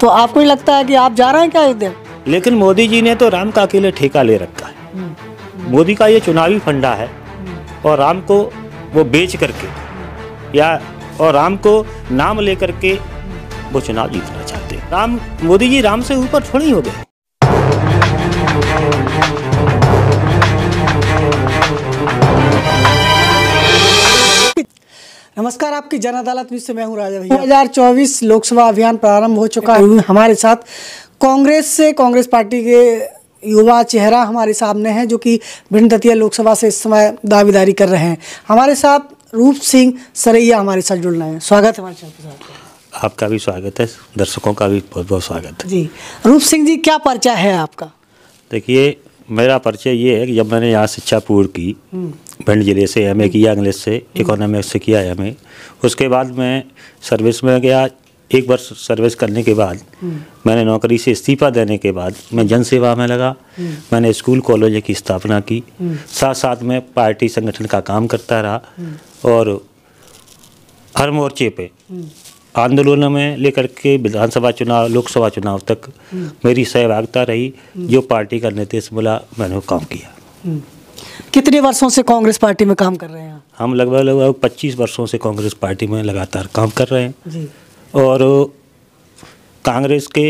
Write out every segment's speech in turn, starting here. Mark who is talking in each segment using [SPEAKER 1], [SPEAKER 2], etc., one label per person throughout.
[SPEAKER 1] तो आपको ही लगता है कि आप जा रहे हैं क्या एक दिन लेकिन मोदी जी ने तो राम का अकेले ठेका ले रखा है मोदी का ये चुनावी फंडा है और राम को वो बेच करके या और राम को नाम लेकर के वो चुनाव जीतना चाहते हैं राम मोदी जी राम से ऊपर थोड़ी हो गए
[SPEAKER 2] नमस्कार आपकी जन अदालत में से मैं हूँ राजा भैया 2024 लोकसभा अभियान प्रारंभ हो चुका है हमारे साथ कांग्रेस से कांग्रेस पार्टी के युवा चेहरा हमारे सामने है जो कि भिंड दतिया लोकसभा से इस समय दावेदारी कर रहे हैं हमारे साथ रूप सिंह सरैया हमारे साथ जुड़ रहे हैं स्वागत है हमारे साथ
[SPEAKER 1] आपका भी स्वागत है दर्शकों का भी बहुत बहुत स्वागत
[SPEAKER 2] है जी रूप सिंह जी क्या पर्चा है आपका
[SPEAKER 1] देखिए मेरा परिचय ये है कि जब मैंने यहाँ शिक्षा पूर्ण की हम्म। भिंड जिले से एम हम्म। किया इंग्लिश से हम्म। इकोनॉमिक्स से किया एम उसके बाद मैं सर्विस में गया एक वर्ष सर्विस करने के बाद मैंने नौकरी से इस्तीफा देने के बाद मैं जनसेवा में लगा मैंने स्कूल कॉलेज की स्थापना की साथ साथ में पार्टी संगठन का काम करता रहा और हर मोर्चे पे आंदोलन में लेकर के विधानसभा चुनाव लोकसभा चुनाव तक मेरी सहभागिता रही जो पार्टी का नेतृत्व मिला मैंने काम किया हम्म।
[SPEAKER 2] कितने वर्षों से कांग्रेस पार्टी में काम कर रहे
[SPEAKER 1] हैं हम लगभग लगभग पच्चीस वर्षों से कांग्रेस पार्टी में लगातार काम कर रहे हैं जी। और कांग्रेस के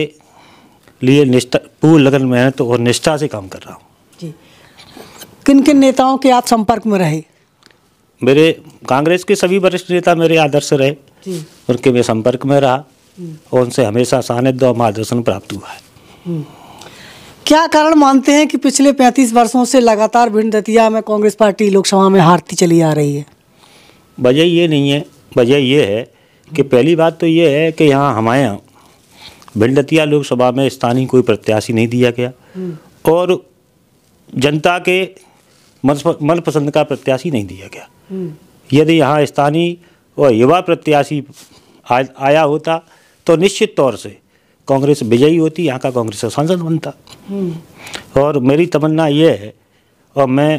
[SPEAKER 1] लिए निष्ठा पूर्ण लगन मेहनत तो और निष्ठा से काम कर रहा
[SPEAKER 2] हूँ किन किन नेताओं के आप संपर्क में रहे
[SPEAKER 1] मेरे कांग्रेस के सभी वरिष्ठ नेता मेरे आदर्श रहे जी। उनके मैं संपर्क में रहा और हम्म। उनसे हमेशा सानिध्य और मार्गदर्शन प्राप्त हुआ है हम्म।
[SPEAKER 2] क्या कारण मानते हैं कि पिछले 35 वर्षों से लगातार भिंड दतिया में कांग्रेस पार्टी लोकसभा में हारती चली आ रही है
[SPEAKER 1] वजह ये नहीं है वजह ये है कि पहली बात तो ये है कि यहाँ हमारे यहाँ भिंडतिया लोकसभा में स्थानीय कोई प्रत्याशी नहीं दिया गया हम्म। और जनता के मनपसंद का प्रत्याशी नहीं दिया गया यदि यहाँ स्थानीय और युवा प्रत्याशी आया होता तो निश्चित तौर से कांग्रेस विजयी होती यहाँ का कांग्रेस का सांसद बनता
[SPEAKER 3] हम्म।
[SPEAKER 1] और मेरी तमन्ना ये है और मैं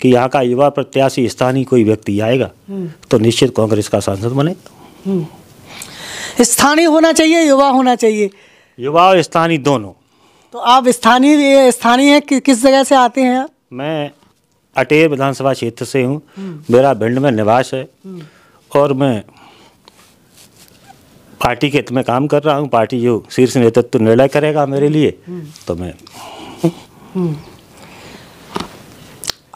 [SPEAKER 1] कि यहाँ का युवा प्रत्याशी स्थानीय कोई व्यक्ति आएगा हम्म। तो निश्चित कांग्रेस का सांसद बने
[SPEAKER 2] हम्म। स्थानीय होना चाहिए युवा होना चाहिए
[SPEAKER 1] युवा और स्थानीय दोनों
[SPEAKER 2] तो आप स्थानीय स्थानीय है कि, किस जगह से आते हैं आप
[SPEAKER 1] मैं अटेर विधानसभा क्षेत्र से हूँ मेरा भिंड में निवास है और मैं पार्टी के हित में काम कर रहा हूँ पार्टी जो शीर्ष नेतृत्व निर्णय करेगा मेरे लिए तो मैं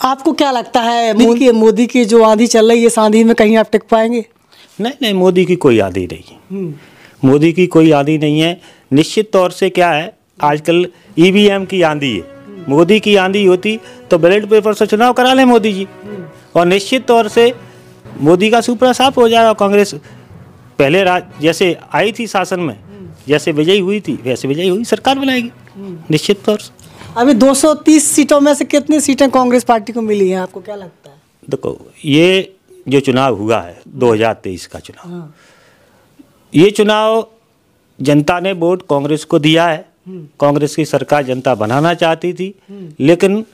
[SPEAKER 2] आपको क्या लगता है मोदी मोदी की जो आंधी चल रही है इस आंधी में कहीं आप टिक पाएंगे
[SPEAKER 1] नहीं नहीं मोदी की कोई आंधी नहीं
[SPEAKER 2] हम्म।
[SPEAKER 1] मोदी की कोई आंधी नहीं है निश्चित तौर से क्या है आजकल ईवीएम e की आंधी है मोदी की आंधी होती तो बैलेट पेपर से चुनाव करा ले मोदी जी हम्म। और निश्चित तौर से मोदी का सुपड़ा साफ हो जाएगा कांग्रेस पहले राज जैसे आई थी शासन में
[SPEAKER 2] जैसे विजयी हुई थी वैसे विजयी हुई सरकार बनाएगी निश्चित तौर से अभी 230 सीटों में से कितनी सीटें कांग्रेस पार्टी को मिली हैं आपको क्या लगता है देखो ये जो
[SPEAKER 1] चुनाव हुआ है 2023 का चुनाव हाँ। ये चुनाव जनता ने वोट कांग्रेस को दिया है हम्म। कांग्रेस की सरकार जनता बनाना चाहती थी हम्म। लेकिन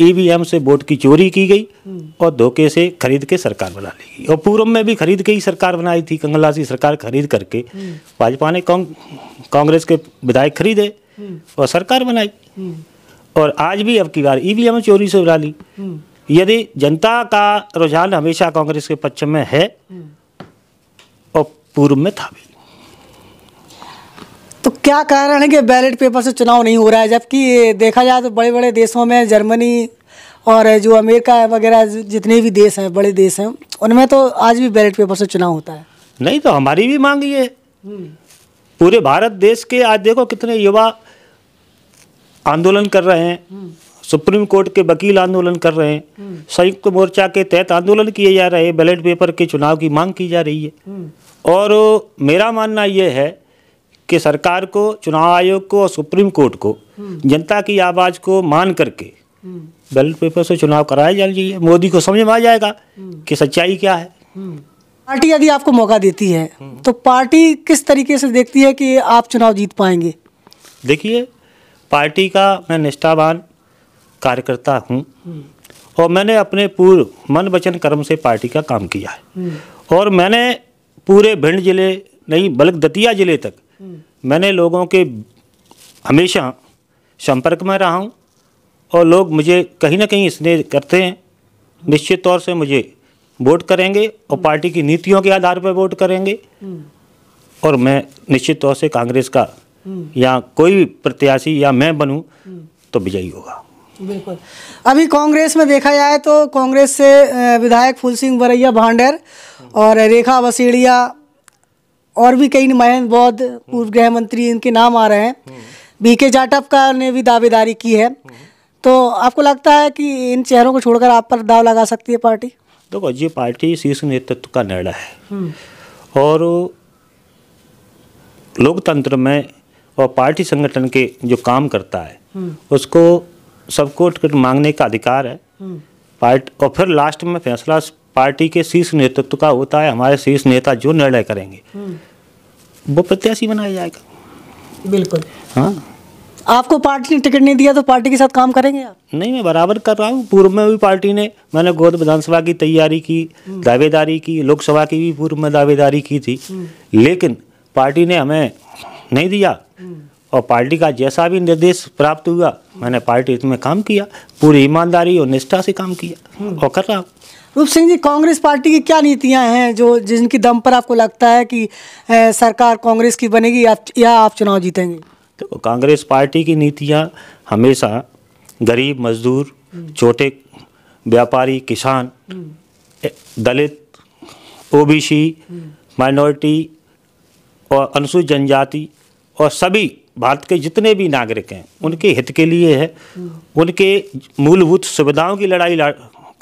[SPEAKER 1] ईवीएम से वोट की चोरी की गई और धोखे से खरीद के सरकार बना ली गई और पूर्व में भी खरीद के ही सरकार बनाई थी सी सरकार खरीद करके भाजपा ने कांग्रेस के विधायक खरीदे और सरकार बनाई और आज भी अब की बार ईवीएम चोरी से बना ली यदि जनता का रुझान हमेशा कांग्रेस के पक्ष में है और पूर्व में था भी
[SPEAKER 2] तो क्या कारण है कि बैलेट पेपर से चुनाव नहीं हो रहा है जबकि देखा जाए तो बड़े बड़े देशों में जर्मनी और जो अमेरिका वगैरह जितने भी देश हैं बड़े देश हैं उनमें तो आज भी बैलेट पेपर से चुनाव होता है नहीं तो हमारी भी मांग ये
[SPEAKER 1] पूरे भारत देश के आज देखो कितने युवा आंदोलन कर रहे हैं सुप्रीम कोर्ट के वकील आंदोलन कर रहे हैं संयुक्त मोर्चा के तहत आंदोलन किए जा रहे हैं बैलेट पेपर के चुनाव की मांग की जा रही है
[SPEAKER 3] हम्म।
[SPEAKER 1] और मेरा मानना यह है कि सरकार को चुनाव आयोग को और सुप्रीम कोर्ट को हम्म। जनता की आवाज़ को मान करके हम्म। बैलेट पेपर से चुनाव कराया जाने चाहिए मोदी को समझ में आ जाएगा हम्म। कि सच्चाई क्या है
[SPEAKER 2] पार्टी यदि आपको मौका देती है तो पार्टी किस तरीके से देखती है कि आप चुनाव जीत पाएंगे
[SPEAKER 1] देखिए पार्टी का मैं निष्ठावान कार्यकर्ता हूँ और मैंने अपने पूर्व मन वचन कर्म से पार्टी का काम किया है और मैंने पूरे भिंड जिले नहीं बल्कि दतिया जिले तक मैंने लोगों के हमेशा संपर्क में रहा हूँ और लोग मुझे कहीं ना कहीं स्नेह करते हैं निश्चित तौर से मुझे वोट करेंगे और पार्टी की नीतियों के आधार पर वोट करेंगे और मैं निश्चित तौर से कांग्रेस का या कोई प्रत्याशी या मैं बनूं तो विजयी होगा
[SPEAKER 2] बिल्कुल अभी कांग्रेस में देखा जाए तो कांग्रेस से विधायक फूल सिंह बरैया भांडर और रेखा वसीड़िया और भी कई महेंद्र बौद्ध पूर्व गृह मंत्री इनके नाम आ रहे हैं बी के जाटव का ने भी दावेदारी की है तो आपको लगता है कि इन चेहरों को छोड़कर आप पर दाव लगा सकती है पार्टी
[SPEAKER 1] देखो ये पार्टी शीर्ष नेतृत्व का निर्णय है
[SPEAKER 2] हम्म।
[SPEAKER 1] और लोकतंत्र में और पार्टी संगठन के जो काम करता है हम्म। उसको सबको टिकट मांगने का अधिकार है हम्म। पार्ट और फिर लास्ट में फैसला पार्टी के शीर्ष नेतृत्व का होता है हमारे शीर्ष नेता जो निर्णय करेंगे
[SPEAKER 2] वो प्रत्याशी बनाया जाएगा बिल्कुल हाँ आपको पार्टी ने टिकट नहीं दिया तो पार्टी के साथ काम करेंगे आप
[SPEAKER 1] नहीं मैं बराबर कर रहा हूँ पूर्व में भी पार्टी ने मैंने गोद विधानसभा की तैयारी की हम्म। दावेदारी की लोकसभा की भी पूर्व में दावेदारी की थी हम्म। लेकिन पार्टी ने हमें नहीं दिया हम्म। और पार्टी का जैसा भी निर्देश प्राप्त हुआ मैंने पार्टी में काम किया पूरी ईमानदारी और निष्ठा से काम किया और कर रहा हूँ
[SPEAKER 2] रूप सिंह जी कांग्रेस पार्टी की क्या नीतियां हैं जो जिनकी दम पर आपको लगता है कि ए, सरकार कांग्रेस की बनेगी या, या आप चुनाव जीतेंगे
[SPEAKER 1] तो कांग्रेस पार्टी की नीतियां हमेशा गरीब मजदूर छोटे व्यापारी किसान दलित ओबीसी माइनॉरिटी और अनुसूचित जनजाति और सभी भारत के जितने भी नागरिक हैं उनके हित के लिए है उनके मूलभूत सुविधाओं की लड़ाई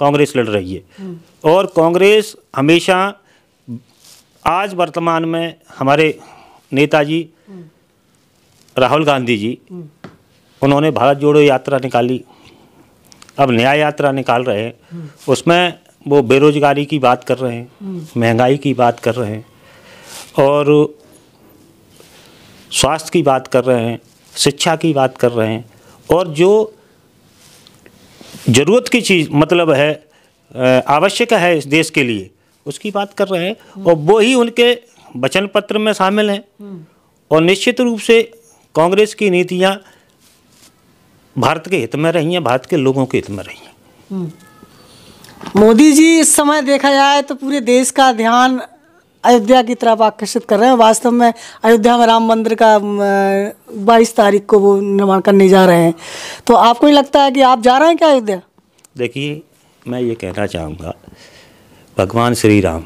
[SPEAKER 1] कांग्रेस लड़ रही है और कांग्रेस हमेशा आज वर्तमान में हमारे नेताजी राहुल गांधी जी उन्होंने भारत जोड़ो यात्रा निकाली अब न्याय यात्रा निकाल रहे हैं उसमें वो बेरोजगारी की बात कर रहे हैं महंगाई की बात कर रहे हैं और स्वास्थ्य की बात कर रहे हैं शिक्षा की बात कर रहे हैं और जो ज़रूरत की चीज़ मतलब है आवश्यक है इस देश के लिए उसकी बात कर रहे हैं हम्म। और वो ही उनके वचन पत्र में शामिल हैं हम्म। और निश्चित रूप से कांग्रेस की नीतियाँ भारत के हित में रही हैं भारत के लोगों के हित में रही हैं
[SPEAKER 2] हम्म। मोदी जी इस समय देखा जाए तो पूरे देश का ध्यान अयोध्या की तरफ आकर्षित कर रहे हैं वास्तव में अयोध्या में राम मंदिर का बाईस तारीख को वो निर्माण करने जा रहे हैं तो आपको ही लगता है कि आप जा रहे हैं क्या अयोध्या
[SPEAKER 1] देखिए मैं ये कहना चाहूँगा भगवान श्री राम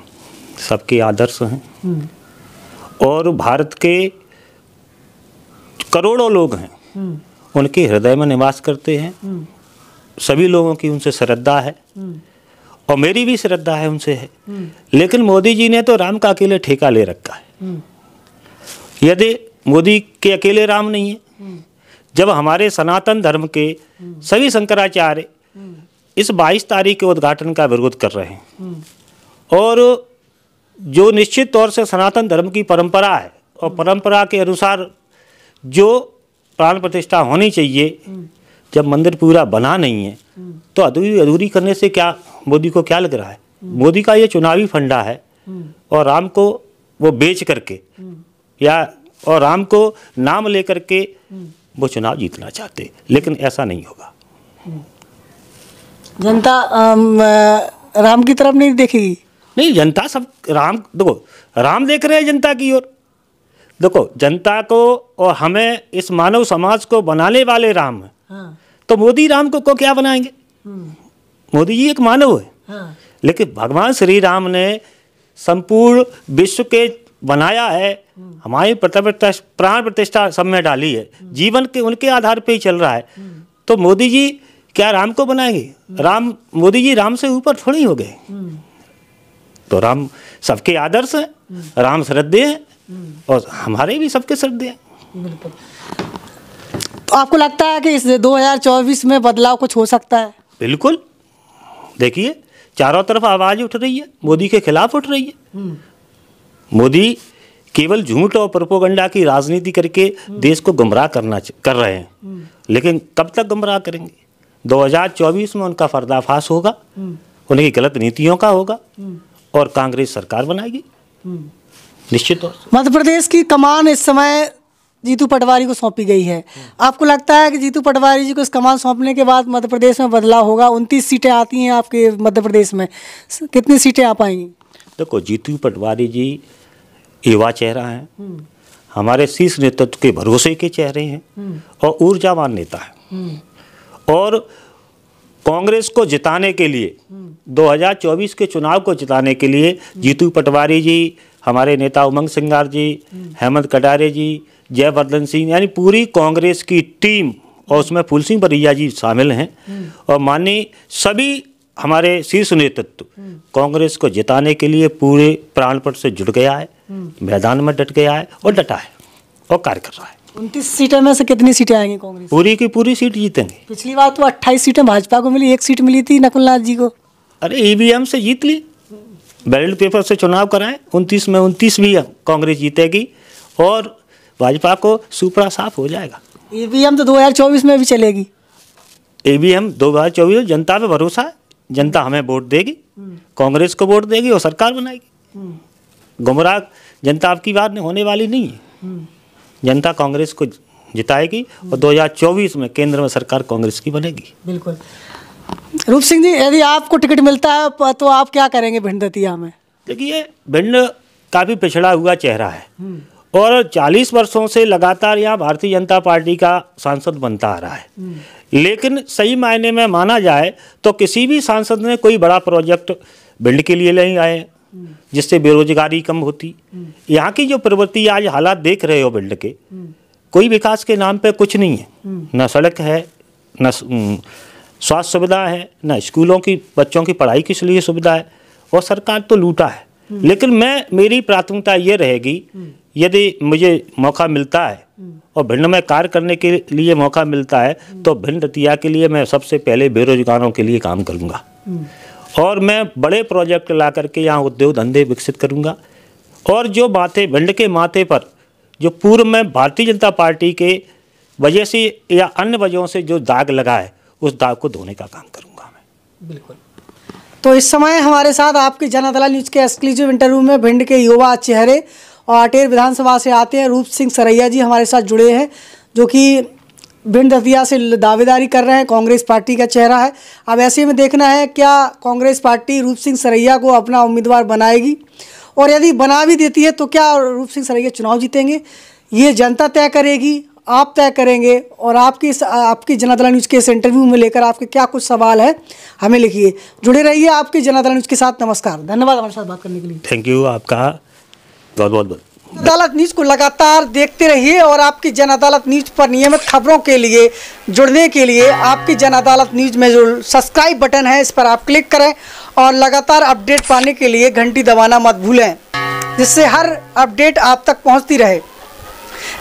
[SPEAKER 1] सबके आदर्श हैं हम्म। और भारत के करोड़ों लोग हैं
[SPEAKER 3] हम्म।
[SPEAKER 1] उनके हृदय में निवास करते हैं हम्म। सभी लोगों की उनसे श्रद्धा है और मेरी भी श्रद्धा है उनसे है हम्म। लेकिन मोदी जी ने तो राम का अकेले ठेका ले रखा है हम्म। यदि मोदी के अकेले राम नहीं है हम्म। जब हमारे सनातन धर्म के सभी शंकराचार्य इस 22 तारीख के उद्घाटन का विरोध कर रहे
[SPEAKER 3] हैं
[SPEAKER 1] और जो निश्चित तौर से सनातन धर्म की परंपरा है और परंपरा के अनुसार जो प्राण प्रतिष्ठा होनी चाहिए जब मंदिर पूरा बना नहीं है हम्म। तो अधूरी अधूरी करने से क्या मोदी को क्या लग रहा है हम्म। मोदी का ये चुनावी फंडा है हम्म। और राम को वो बेच करके या और राम को नाम लेकर के वो चुनाव जीतना चाहते लेकिन ऐसा नहीं होगा
[SPEAKER 2] जनता राम की तरफ नहीं देखेगी नहीं
[SPEAKER 1] जनता सब राम देखो राम देख रहे हैं जनता की ओर देखो जनता को और हमें इस मानव समाज को बनाने वाले राम हैं हाँ। तो मोदी राम को, को क्या बनाएंगे हम्म। मोदी जी एक मानव है हाँ। लेकिन भगवान श्री राम ने संपूर्ण विश्व के बनाया है हम्म। हमारी प्राण प्रतिष्ठा सब में डाली है हम्म। जीवन के उनके आधार पे ही चल रहा है तो मोदी जी क्या राम को बनाएंगे राम मोदी जी राम से ऊपर थोड़ी हो गए तो राम सबके आदर्श हैं राम श्रद्धे हैं और हमारे भी सबके श्रद्धे हैं बिल्कुल
[SPEAKER 2] तो आपको लगता है कि इस 2024 में बदलाव कुछ हो सकता है
[SPEAKER 1] बिल्कुल देखिए चारों तरफ आवाज़ उठ रही है मोदी के खिलाफ उठ रही है मोदी केवल झूठ और प्रोपोगंडा की राजनीति करके देश को गुमराह करना कर रहे हैं लेकिन कब तक गुमराह करेंगे 2024 में उनका फर्दाफाश होगा उनकी गलत नीतियों का होगा और कांग्रेस सरकार बनाएगी निश्चित तौर
[SPEAKER 2] मध्य प्रदेश की कमान इस समय जीतू पटवारी को सौंपी गई है आपको लगता है कि जीतू पटवारी जी को इस कमान सौंपने के बाद मध्य प्रदेश में बदलाव होगा उनतीस सीटें आती हैं आपके मध्य प्रदेश में कितनी सीटें आ पाएंगी
[SPEAKER 1] देखो जीतू पटवारी जी युवा चेहरा है हमारे शीर्ष नेतृत्व के भरोसे के चेहरे हैं और ऊर्जावान नेता
[SPEAKER 3] है
[SPEAKER 1] और कांग्रेस को जिताने के लिए 2024 के चुनाव को जिताने के लिए जीतू पटवारी जी हमारे नेता उमंग सिंगार जी हेमंत कटारे जी जयवर्धन सिंह यानी पूरी कांग्रेस की टीम और उसमें फूल सिंह बरैया जी शामिल हैं और माननीय सभी हमारे शीर्ष नेतृत्व कांग्रेस को जिताने के लिए पूरे प्राणपट से जुट गया है मैदान में डट गया है और डटा है और कार्य कर रहा है
[SPEAKER 2] उनतीस सीटें में से कितनी सीटें आएंगी
[SPEAKER 1] कांग्रेस पूरी की पूरी सीट जीतेंगे
[SPEAKER 2] पिछली बार तो अट्ठाईस सीटें भाजपा को मिली एक सीट मिली थी नकुलनाथ जी को अरे ईवीएम e से जीत ली
[SPEAKER 1] बैलेट पेपर से चुनाव कराएं उनतीस में उनतीस भी कांग्रेस जीतेगी और भाजपा को सुपड़ा साफ हो जाएगा
[SPEAKER 2] ईवीएम तो 2024 में भी चलेगी
[SPEAKER 1] ईवीएम 2024 जनता पे भरोसा है जनता हमें वोट देगी हम्म। कांग्रेस को वोट देगी और सरकार बनाएगी
[SPEAKER 2] हम्म।
[SPEAKER 1] गुमराह जनता आपकी बात नहीं होने वाली नहीं है हम्म। जनता कांग्रेस को जिताएगी और 2024 में केंद्र में सरकार कांग्रेस की बनेगी
[SPEAKER 2] बिल्कुल रूप सिंह जी यदि आपको टिकट मिलता है तो आप क्या करेंगे भिंड दतिया में
[SPEAKER 1] देखिए भिंड काफ़ी पिछड़ा हुआ चेहरा है
[SPEAKER 2] और 40
[SPEAKER 1] वर्षों से लगातार यहाँ भारतीय जनता पार्टी का सांसद बनता आ रहा है लेकिन सही मायने में माना जाए तो किसी भी सांसद ने कोई बड़ा प्रोजेक्ट भिंड के लिए नहीं आए जिससे बेरोजगारी कम होती यहाँ की जो प्रवृत्ति आज हालात देख रहे हो भिंड के कोई विकास के नाम पे कुछ नहीं है हम्म। न सड़क है न स्वास्थ्य सुविधा है ना स्कूलों की बच्चों की पढ़ाई किस लिए सुविधा है और सरकार तो लूटा है हम्म। लेकिन मैं मेरी प्राथमिकता ये रहेगी हम्म। यदि मुझे मौका मिलता है हम्म। और भिंड में कार्य करने के लिए मौका मिलता है तो भिंड रतिया के लिए मैं सबसे पहले बेरोजगारों के लिए काम करूँगा और मैं बड़े प्रोजेक्ट ला करके यहाँ उद्योग धंधे विकसित करूँगा और जो बातें भिंड के माथे पर जो पूर्व में भारतीय जनता पार्टी के वजह से या अन्य वजहों से जो दाग लगा है उस दाग को धोने का काम करूँगा मैं
[SPEAKER 2] बिल्कुल तो इस समय हमारे साथ आपके जनादला न्यूज के एक्सक्लूसिव इंटरव्यू में भिंड के युवा चेहरे और आटेर विधानसभा से आते हैं रूप सिंह सरैया जी हमारे साथ जुड़े हैं जो कि भिंड दतिया से दावेदारी कर रहे हैं कांग्रेस पार्टी का चेहरा है अब ऐसे में देखना है क्या कांग्रेस पार्टी रूप सिंह सरैया को अपना उम्मीदवार बनाएगी और यदि बना भी देती है तो क्या रूप सिंह सरैया चुनाव जीतेंगे ये जनता तय करेगी आप तय करेंगे और आपकी आपकी जनादला न्यूज़ के इस इंटरव्यू में लेकर आपके क्या कुछ सवाल है हमें लिखिए जुड़े रहिए आपकी जनादला न्यूज़ के साथ नमस्कार धन्यवाद हमारे साथ बात करने के लिए
[SPEAKER 1] थैंक यू आपका बहुत बहुत बहुत
[SPEAKER 2] अदालत न्यूज़ को लगातार देखते रहिए और आपकी जन अदालत न्यूज़ पर नियमित खबरों के लिए जुड़ने के लिए आपकी जन अदालत न्यूज़ में जो सब्सक्राइब बटन है इस पर आप क्लिक करें और लगातार अपडेट पाने के लिए घंटी दबाना मत भूलें जिससे हर अपडेट आप तक पहुंचती रहे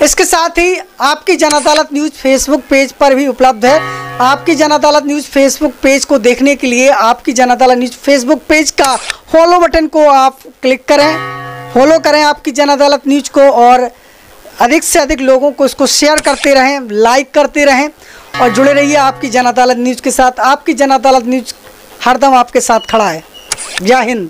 [SPEAKER 2] इसके साथ ही आपकी Jan Adalat news Facebook page पर भी उपलब्ध है आपकी Jan Adalat news Facebook page को देखने के लिए आपकी Jan Adalat news Facebook page का फॉलो बटन को आप क्लिक करें फॉलो करें आपकी जन अदालत न्यूज़ को और अधिक से अधिक लोगों को इसको शेयर करते रहें लाइक करते रहें और जुड़े रहिए आपकी जन अदालत न्यूज़ के साथ आपकी जन अदालत न्यूज़ हरदम आपके साथ खड़ा है जय हिंद